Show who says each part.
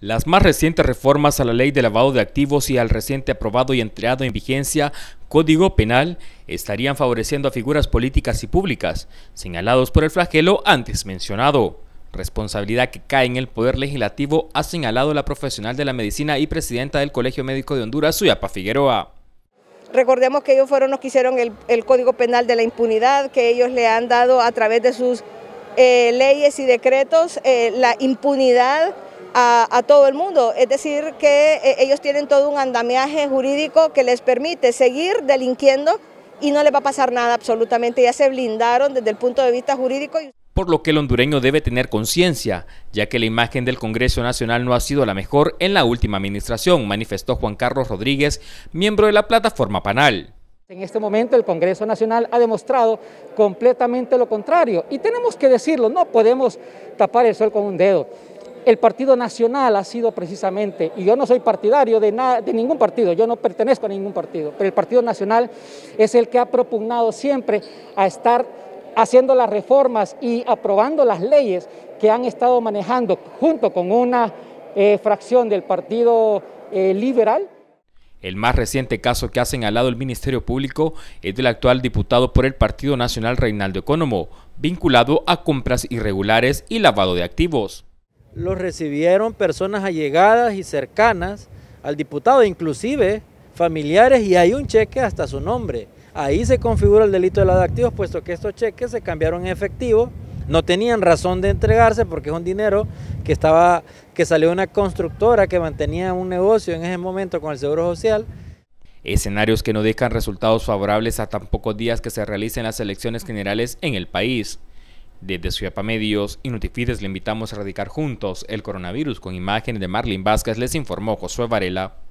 Speaker 1: Las más recientes reformas a la ley de lavado de activos y al reciente aprobado y entrado en vigencia Código Penal estarían favoreciendo a figuras políticas y públicas, señalados por el flagelo antes mencionado. Responsabilidad que cae en el Poder Legislativo ha señalado la profesional de la medicina y presidenta del Colegio Médico de Honduras, Suyapa Figueroa.
Speaker 2: Recordemos que ellos fueron los que hicieron el, Código Penal de la Impunidad, que ellos le han dado a través de sus eh, leyes y decretos eh, la impunidad a, todo el mundo, es decir, que eh, ellos tienen todo un andamiaje jurídico que les permite seguir delinquiendo y no les va a pasar nada absolutamente, ya se blindaron desde el punto de vista jurídico.
Speaker 1: Por lo que el hondureño debe tener conciencia, ya que la imagen del Congreso Nacional no ha sido la mejor en la última administración, manifestó Juan Carlos Rodríguez, miembro de la plataforma Panal.
Speaker 3: En este momento el Congreso Nacional ha demostrado completamente lo contrario y tenemos que decirlo, no podemos tapar el sol con un dedo el Partido Nacional ha sido precisamente, y yo no soy partidario de, ningún partido, yo no pertenezco a ningún partido, pero el Partido Nacional es el que ha propugnado siempre a estar haciendo las reformas y aprobando las leyes que han estado manejando junto con una eh, fracción del Partido eh, Liberal.
Speaker 1: El más reciente caso que ha señalado el Ministerio Público es del actual diputado por el Partido Nacional Reinaldo Economo, vinculado a compras irregulares y lavado de activos
Speaker 4: los recibieron personas allegadas y cercanas al diputado, inclusive familiares, y hay un cheque hasta su nombre. Ahí se configura el delito de lavado de activos, puesto que estos cheques se cambiaron en efectivo, no tenían razón de entregarse porque es un dinero que, estaba, que salió de una constructora que mantenía un negocio en ese momento con el Seguro Social.
Speaker 1: Escenarios que no dejan resultados favorables a tan pocos días que se realicen las elecciones generales en el país. Desde Ciudad Medios y Notifides le invitamos a erradicar juntos el coronavirus con imágenes de Marlene Vázquez, les informó Josué Varela.